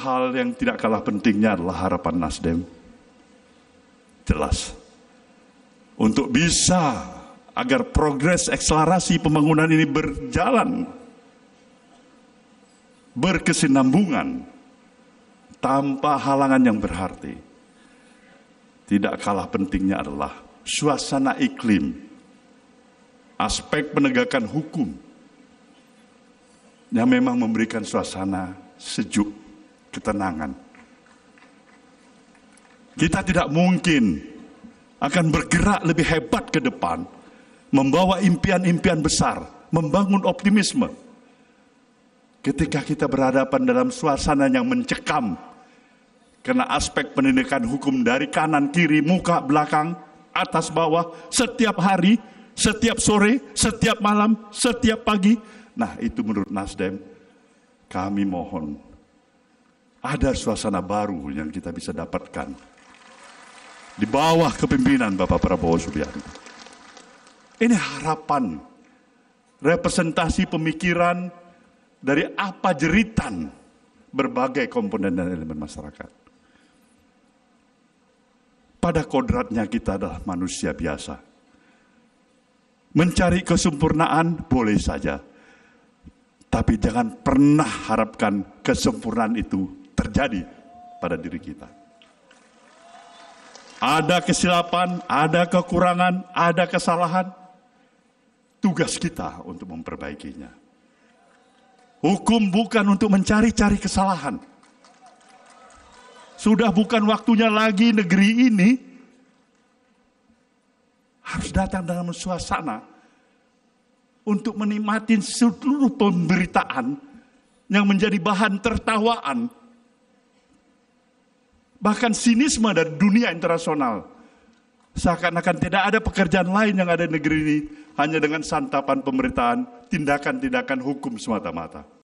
hal yang tidak kalah pentingnya adalah harapan Nasdem. Jelas. Untuk bisa agar progres akselerasi pembangunan ini berjalan berkesinambungan tanpa halangan yang berarti. Tidak kalah pentingnya adalah suasana iklim, aspek penegakan hukum yang memang memberikan suasana sejuk ketenangan. Kita tidak mungkin akan bergerak lebih hebat ke depan, membawa impian-impian besar, membangun optimisme. Ketika kita berhadapan dalam suasana yang mencekam, karena aspek pendidikan hukum dari kanan, kiri, muka, belakang, atas, bawah, setiap hari, setiap sore, setiap malam, setiap pagi. Nah itu menurut Nasdem, kami mohon ada suasana baru yang kita bisa dapatkan di bawah kepimpinan Bapak Prabowo Subianto. Ini harapan representasi pemikiran dari apa jeritan berbagai komponen dan elemen masyarakat. Pada kodratnya kita adalah manusia biasa. Mencari kesempurnaan boleh saja, tapi jangan pernah harapkan kesempurnaan itu terjadi pada diri kita. Ada kesilapan, ada kekurangan, ada kesalahan. Tugas kita untuk memperbaikinya. Hukum bukan untuk mencari-cari kesalahan. Sudah bukan waktunya lagi negeri ini harus datang dalam suasana untuk menikmati seluruh pemberitaan yang menjadi bahan tertawaan bahkan sinisme dari dunia internasional. Seakan-akan tidak ada pekerjaan lain yang ada di negeri ini hanya dengan santapan pemerintahan, tindakan-tindakan hukum semata-mata.